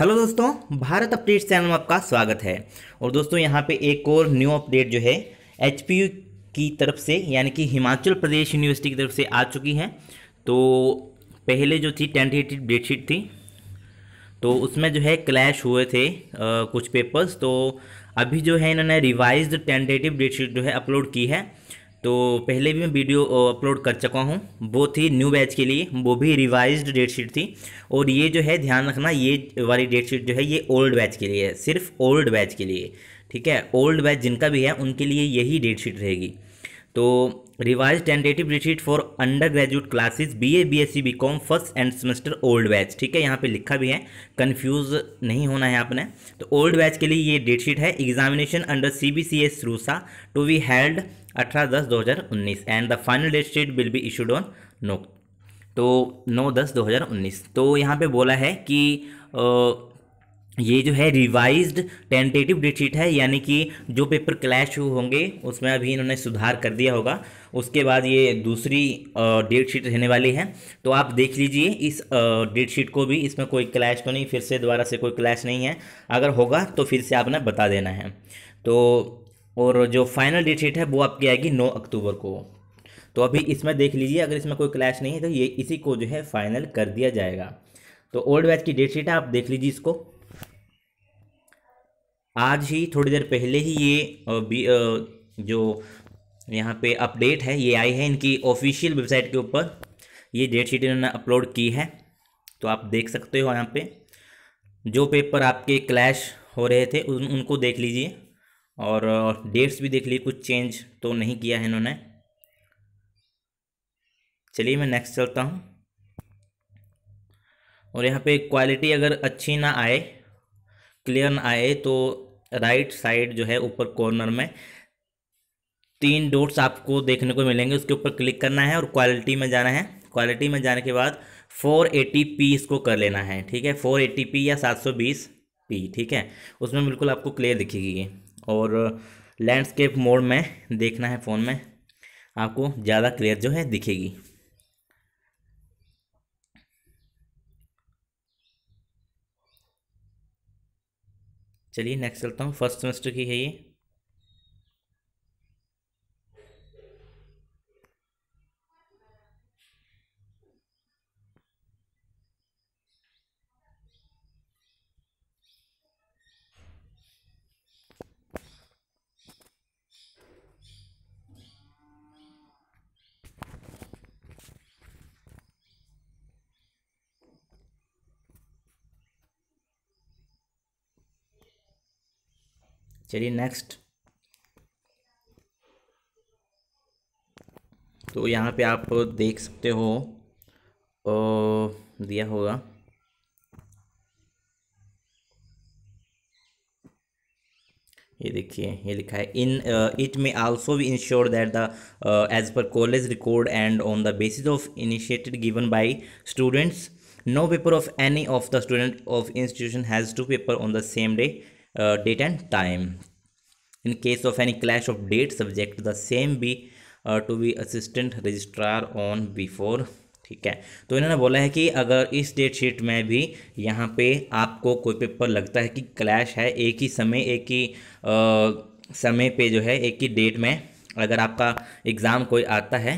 hello दोस्तों Bharat update channel में आपका स्वागत है और दोस्तों यहाँ पे एक और न्यू अपडेट जो है एच की तरफ से यानी कि हिमाचल प्रदेश यूनिवर्सिटी की तरफ से आ चुकी है तो पहले जो थी टेंटेटिव डेटशीट थी तो उसमें जो है क्लैश हुए थे आ, कुछ पेपर्स तो अभी जो है इन्होंने रिवाइज टेंटेटिव डेटशीट जो है अपलोड की है तो पहले भी मैं वीडियो अपलोड कर चुका हूँ वो थी न्यू बैच के लिए वो भी रिवाइज्ड डेट शीट थी और ये जो है ध्यान रखना ये वाली डेट शीट जो है ये ओल्ड बैच के लिए है सिर्फ ओल्ड बैच के लिए ठीक है ओल्ड बैच जिनका भी है उनके लिए यही डेट शीट रहेगी तो revise tentative resheet for undergraduate classes B A B S C B com first end semester old batch ठीक है यहाँ पे लिखा भी है कन्फ्यूज नहीं होना है आपने तो ओल्ड बैच के लिए ये डेट शीट है examination under C B C S RUSA to be held अठारह दस दो हज़ार उन्नीस and the final date sheet will be issued on नो तो नौ दस दो हज़ार उन्नीस तो यहाँ पे बोला है कि ये जो है रिवाइज टेंटेटिव डेट शीट है यानी कि जो पेपर क्लैश हुए होंगे उसमें अभी इन्होंने सुधार कर दिया होगा उसके बाद ये दूसरी डेट शीट रहने वाली है तो आप देख लीजिए इस डेट शीट को भी इसमें कोई क्लैश तो नहीं फिर से दोबारा से कोई क्लैश नहीं है अगर होगा तो फिर से आपने बता देना है तो और जो फाइनल डेट शीट है वो आपकी आएगी नौ अक्टूबर को तो अभी इसमें देख लीजिए अगर इसमें कोई क्लैश नहीं है तो ये इसी को जो है फाइनल कर दिया जाएगा तो ओल्ड बैच की डेट शीट है आप देख लीजिए इसको आज ही थोड़ी देर पहले ही ये जो यहाँ पे अपडेट है ये आई है इनकी ऑफिशियल वेबसाइट के ऊपर ये डेट शीट इन्होंने अपलोड की है तो आप देख सकते हो यहाँ पे जो पेपर आपके क्लैश हो रहे थे उन उनको देख लीजिए और डेट्स भी देख लीजिए कुछ चेंज तो नहीं किया है इन्होंने चलिए मैं नेक्स्ट चलता हूँ और यहाँ पे क्वालिटी अगर अच्छी ना आए क्लियर ना आए तो राइट साइड जो है ऊपर कॉर्नर में तीन डोट्स आपको देखने को मिलेंगे उसके ऊपर क्लिक करना है और क्वालिटी में जाना है क्वालिटी में जाने के बाद 480p इसको कर लेना है ठीक है 480p या 720p ठीक है उसमें बिल्कुल आपको क्लियर दिखेगी ये और लैंडस्केप मोड में देखना है फ़ोन में आपको ज़्यादा क्लियर जो है दिखेगी चलिए नेक्स्ट चलता हूँ फर्स्ट सेमेस्टर की है ये चलिए नेक्स्ट तो यहाँ पे आप देख सकते हो ओ, दिया होगा ये देखिए ये लिखा है इन इट मे आल्सो भी ensure that the as per college record and on the basis of initiated given by students no paper of any of the student of institution has to paper on the same day date and time in case of any clash of date subject the same be to be assistant registrar on before ठीक है तो इन्होंने बोला है कि अगर इस date sheet में भी यहाँ पे आपको कोई पेपर लगता है कि क्लैश है एक ही समय एक ही आ, समय पे जो है एक ही डेट में अगर आपका एग्ज़ाम कोई आता है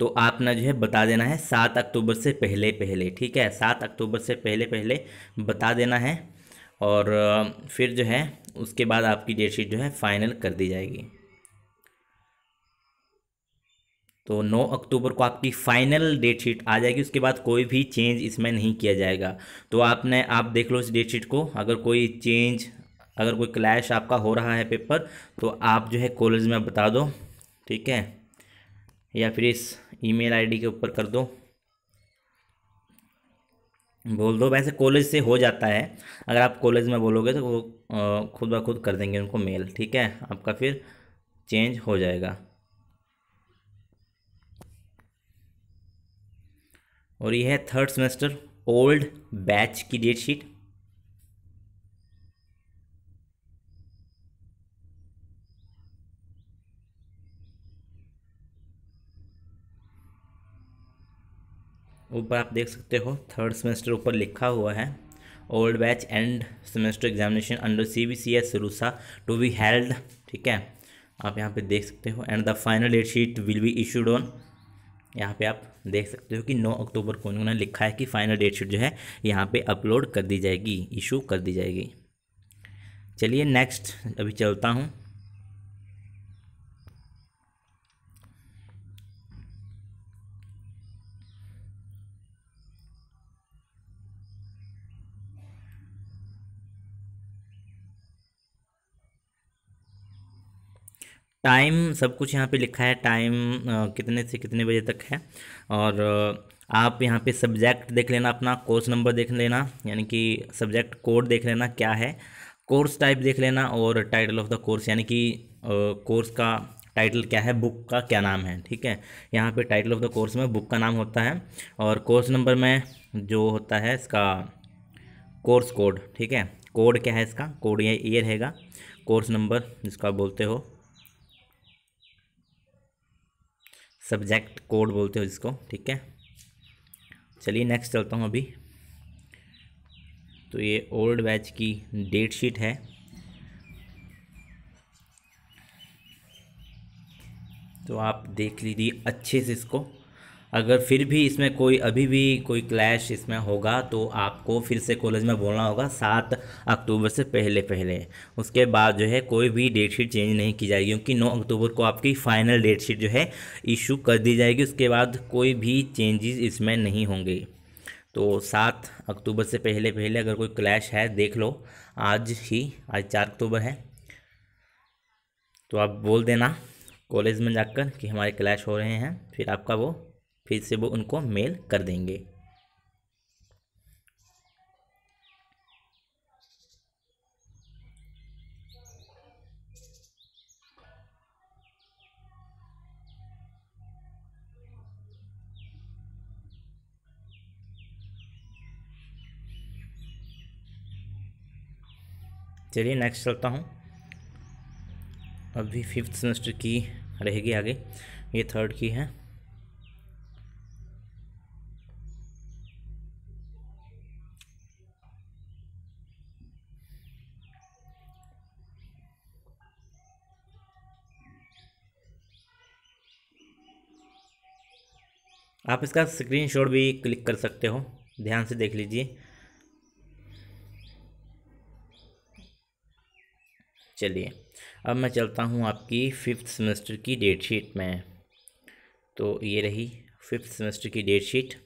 तो आपने जो है बता देना है सात अक्टूबर से पहले पहले ठीक है सात अक्टूबर से पहले पहले बता देना है और फिर जो है उसके बाद आपकी डेट शीट जो है फाइनल कर दी जाएगी तो 9 अक्टूबर को आपकी फाइनल डेट शीट आ जाएगी उसके बाद कोई भी चेंज इसमें नहीं किया जाएगा तो आपने आप देख लो इस डेट शीट को अगर कोई चेंज अगर कोई क्लैश आपका हो रहा है पेपर तो आप जो है कॉलेज में बता दो ठीक है या फिर इस ईमेल आईडी के ऊपर कर दो बोल दो वैसे कॉलेज से हो जाता है अगर आप कॉलेज में बोलोगे तो वो खुद ब खुद कर देंगे उनको मेल ठीक है आपका फिर चेंज हो जाएगा और यह है थर्ड सेमेस्टर ओल्ड बैच की डेट शीट ऊपर आप देख सकते हो थर्ड सेमेस्टर ऊपर लिखा हुआ है old batch end semester examination under C B C S RUSA to be held ठीक है आप यहाँ पे देख सकते हो and the final date sheet will be issued on यहाँ पे आप देख सकते हो कि 9 अक्टूबर को उन्होंने लिखा है कि फाइनल डेट शीट जो है यहाँ पे अपलोड कर दी जाएगी इशू कर दी जाएगी चलिए नेक्स्ट अभी चलता हूँ टाइम सब कुछ यहाँ पे लिखा है टाइम कितने से कितने बजे तक है और आप यहाँ पे सब्जेक्ट देख लेना अपना कोर्स नंबर देख लेना यानी कि सब्जेक्ट कोड देख लेना क्या है कोर्स टाइप देख लेना और टाइटल ऑफ द कोर्स यानी कि कोर्स का टाइटल क्या है बुक का क्या नाम है ठीक है यहाँ पे टाइटल ऑफ द कोर्स में बुक का नाम होता है और कोर्स नंबर में जो होता है इसका कोर्स कोड ठीक है कोड क्या है इसका कोड ये ये रहेगा कोर्स नंबर जिसका बोलते हो सब्जेक्ट कोड बोलते हो जिसको ठीक है चलिए नेक्स्ट चलता हूँ अभी तो ये ओल्ड बैच की डेट शीट है तो आप देख लीजिए अच्छे से इसको अगर फिर भी इसमें कोई अभी भी कोई क्लैश इसमें होगा तो आपको फिर से कॉलेज में बोलना होगा सात अक्टूबर से पहले पहले उसके बाद जो है कोई भी डेट शीट चेंज नहीं की जाएगी क्योंकि नौ अक्टूबर को आपकी फ़ाइनल डेट शीट जो है इशू कर दी जाएगी उसके बाद कोई भी चेंजेस इसमें नहीं होंगे तो सात अक्टूबर से पहले पहले अगर कोई क्लैश है देख लो आज ही आज चार अक्टूबर है तो आप बोल देना कॉलेज में जाकर कि हमारे क्लैश हो रहे हैं फिर आपका वो फिर से वो उनको मेल कर देंगे चलिए नेक्स्ट चलता हूँ अभी फिफ्थ सेमेस्टर की रहेगी आगे ये थर्ड की है आप इसका स्क्रीनशॉट भी क्लिक कर सकते हो ध्यान से देख लीजिए चलिए अब मैं चलता हूँ आपकी फिफ्थ सेमेस्टर की डेट शीट में तो ये रही फिफ्थ सेमेस्टर की डेट शीट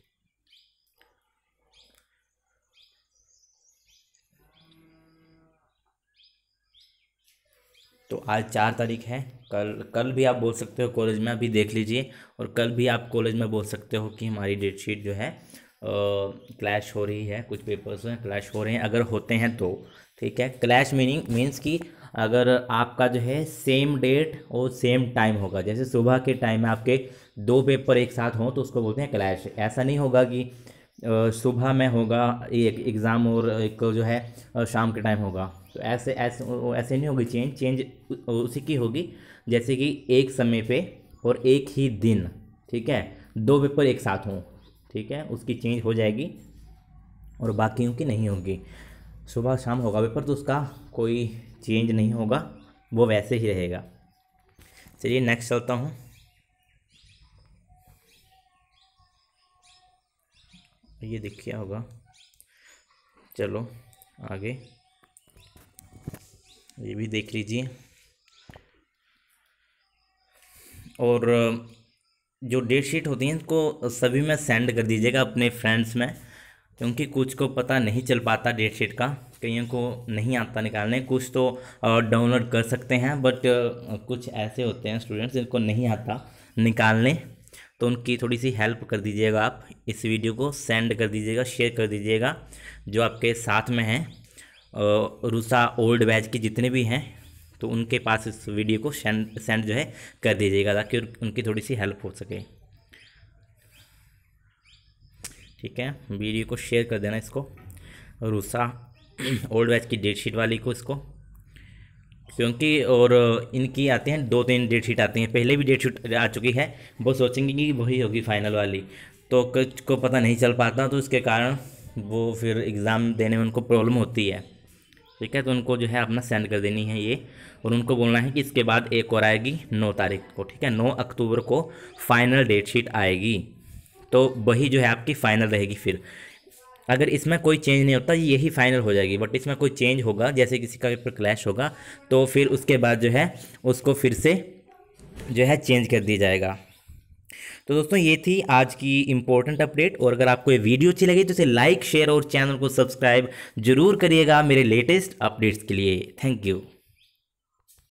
तो आज चार तारीख है कल कल भी आप बोल सकते हो कॉलेज में अभी देख लीजिए और कल भी आप कॉलेज में बोल सकते हो कि हमारी डेट शीट जो है क्लैश हो रही है कुछ पेपर्स में क्लैश हो रहे हैं अगर होते हैं तो ठीक है क्लैश मीनिंग मीन्स कि अगर आपका जो है सेम डेट और सेम टाइम होगा जैसे सुबह के टाइम में आपके दो पेपर एक साथ हों तो उसको बोलते हैं क्लैश ऐसा नहीं होगा कि सुबह में होगा एक एग्ज़ाम और एक जो है शाम के टाइम होगा तो ऐसे ऐसे ऐसे नहीं होगी चेंज चेंज उसी की होगी जैसे कि एक समय पे और एक ही दिन ठीक है दो पेपर एक साथ हों ठीक है उसकी चेंज हो जाएगी और बाकियों की नहीं होगी सुबह शाम होगा पेपर तो उसका कोई चेंज नहीं होगा वो वैसे ही रहेगा चलिए नेक्स्ट चलता हूँ ये देखिए होगा चलो आगे ये भी देख लीजिए और जो डेट शीट होती है इनको सभी में सेंड कर दीजिएगा अपने फ्रेंड्स में क्योंकि कुछ को पता नहीं चल पाता डेट शीट का कईयों को नहीं आता निकालने कुछ तो डाउनलोड कर सकते हैं बट कुछ ऐसे होते हैं स्टूडेंट्स जिनको नहीं आता निकालने तो उनकी थोड़ी सी हेल्प कर दीजिएगा आप इस वीडियो को सेंड कर दीजिएगा शेयर कर दीजिएगा जो आपके साथ में हैं रूसा ओल्ड बैच के जितने भी हैं तो उनके पास इस वीडियो को सेंड सेंड जो है कर दीजिएगा ताकि उनकी थोड़ी सी हेल्प हो सके ठीक है वीडियो को शेयर कर देना इसको रूसा ओल्ड बैच की डेट शीट वाली को इसको क्योंकि और इनकी आते हैं दो तीन डेट शीट आती हैं पहले भी डेट शीट आ चुकी है वो सोचेंगे कि वही होगी फाइनल वाली तो कुछ को पता नहीं चल पाता तो इसके कारण वो फिर एग्ज़ाम देने में उनको प्रॉब्लम होती है ठीक है तो उनको जो है अपना सेंड कर देनी है ये और उनको बोलना है कि इसके बाद एक और आएगी नौ तारीख को ठीक है नौ अक्टूबर को फाइनल डेट शीट आएगी तो वही जो है आपकी फ़ाइनल रहेगी फिर अगर इसमें कोई चेंज नहीं होता यही फाइनल हो जाएगी बट इसमें कोई चेंज होगा जैसे किसी का पेपर क्लैश होगा तो फिर उसके बाद जो है उसको फिर से जो है चेंज कर दिया जाएगा तो दोस्तों ये थी आज की इंपॉर्टेंट अपडेट और अगर आपको ये वीडियो अच्छी लगी तो इसे लाइक शेयर और चैनल को सब्सक्राइब जरूर करिएगा मेरे लेटेस्ट अपडेट्स के लिए थैंक यू